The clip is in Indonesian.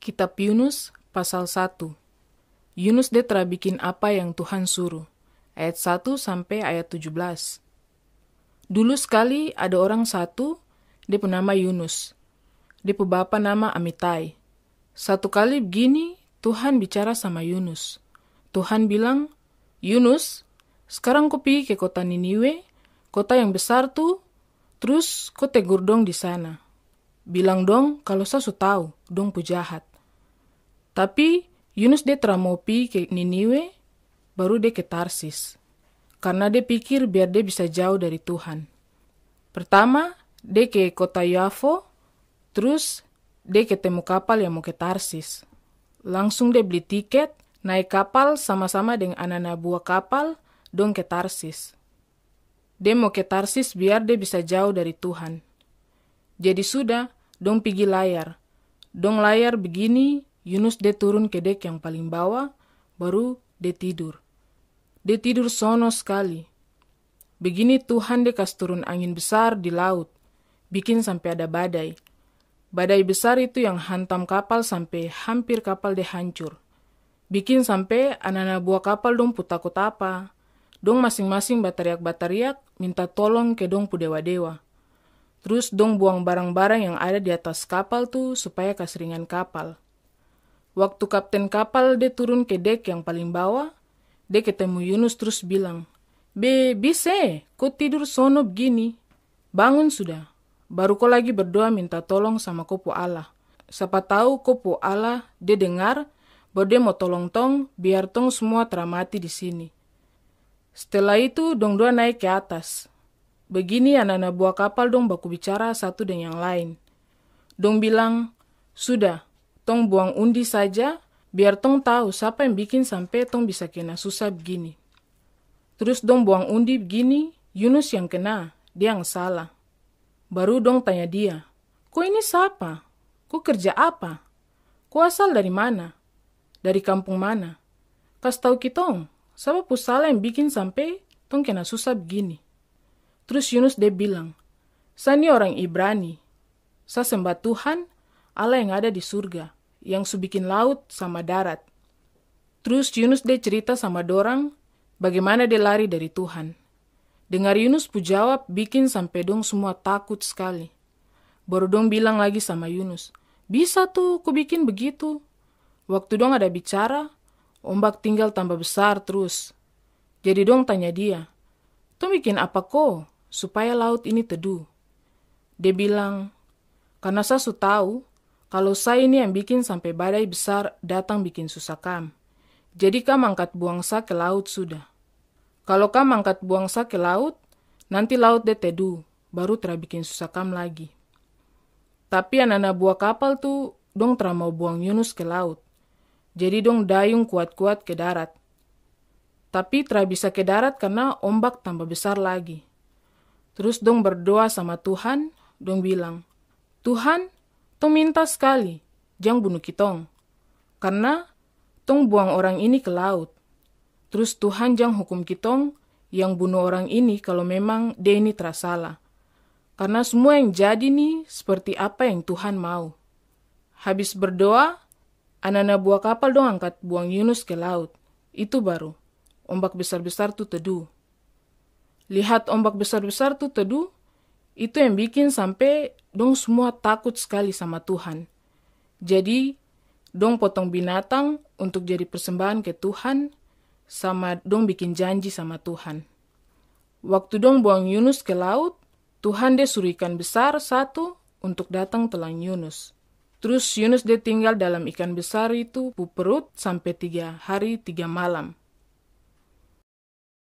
Kitab Yunus pasal 1. Yunus Detra bikin apa yang Tuhan suruh. Ayat 1 sampai ayat 17. Dulu sekali ada orang satu, dia bernama Yunus. Dia pebapa nama Amitai. Satu kali begini, Tuhan bicara sama Yunus. Tuhan bilang, Yunus, sekarang kau pergi ke kota Niniwe, kota yang besar tuh, terus kau tegur dong di sana. Bilang dong kalau saya tahu, dong pujahat. Tapi Yunus dia teramopi ke Niniwe, baru dia ke Tarsis. Karena dia pikir biar dia bisa jauh dari Tuhan. Pertama, dia ke kota Yafo, terus dia ketemu kapal yang mau ke Tarsis. Langsung dia beli tiket, naik kapal sama-sama dengan anak-anak buah kapal, dong ke Tarsis. Dia mau ke Tarsis biar dia bisa jauh dari Tuhan. Jadi sudah, dong pergi layar. Dong layar begini, Yunus de turun ke dek yang paling bawah, baru de tidur. De tidur sono sekali. Begini Tuhan de kas turun angin besar di laut, bikin sampai ada badai. Badai besar itu yang hantam kapal sampai hampir kapal de hancur. Bikin sampai anak-anak buah kapal dong takut apa. Dong masing-masing batariak-batariak minta tolong ke dong pudewa-dewa. Terus dong buang barang-barang yang ada di atas kapal tuh supaya kasringan kapal. Waktu kapten kapal dia turun ke dek yang paling bawah, dia ketemu Yunus terus bilang, Be, bisa, kau tidur sono begini. Bangun sudah. Baru kau lagi berdoa minta tolong sama kopo Allah. Siapa tahu kopo Allah, dia dengar, bahwa dia mau tolong tong, biar tong semua teramati di sini. Setelah itu, dong dua naik ke atas. Begini anak-anak buah kapal dong baku bicara satu dengan yang lain. Dong bilang, sudah, Tong buang undi saja, biar tong tahu siapa yang bikin sampai tong bisa kena susah begini. Terus dong buang undi begini, Yunus yang kena, dia yang salah. Baru dong tanya dia, Kok ini siapa? Kok kerja apa? Kok asal dari mana? Dari kampung mana? Kas tahu kitong, siapa pusala yang bikin sampai tong kena susah begini. Terus Yunus dia bilang, Saya ini orang Ibrani. Saya sembah Tuhan, Allah yang ada di surga yang subikin laut sama darat. Terus Yunus dia cerita sama dorang bagaimana dia lari dari Tuhan. Dengar Yunus pu jawab bikin sampai dong semua takut sekali. Baru dong bilang lagi sama Yunus, bisa tuh ku bikin begitu. Waktu dong ada bicara, ombak tinggal tambah besar terus. Jadi dong tanya dia, tuh bikin apa kok supaya laut ini teduh? Dia bilang, karena saya su tahu kalau saya ini yang bikin sampai badai besar datang bikin susah kam. Jadi kam angkat buangsa ke laut sudah. Kalau kam angkat buangsa ke laut, nanti laut de teduh, baru tra bikin susah kam lagi. Tapi anak-anak buah kapal tuh, dong tra mau buang Yunus ke laut. Jadi dong dayung kuat-kuat ke darat. Tapi tra bisa ke darat karena ombak tambah besar lagi. Terus dong berdoa sama Tuhan, dong bilang, Tuhan, Tong minta sekali, jangan bunuh kitong. Karena tong buang orang ini ke laut. Terus Tuhan jang hukum kitong yang bunuh orang ini kalau memang dia ini terasalah. Karena semua yang jadi nih seperti apa yang Tuhan mau. Habis berdoa, anak-anak buah kapal dong angkat buang Yunus ke laut. Itu baru. Ombak besar-besar tuh teduh. Lihat ombak besar-besar tuh teduh, itu yang bikin sampai dong semua takut sekali sama Tuhan. Jadi, dong potong binatang untuk jadi persembahan ke Tuhan, sama dong bikin janji sama Tuhan. Waktu dong buang Yunus ke laut, Tuhan dia suruh ikan besar satu untuk datang telan Yunus. Terus Yunus dia tinggal dalam ikan besar itu bu perut sampai tiga hari tiga malam.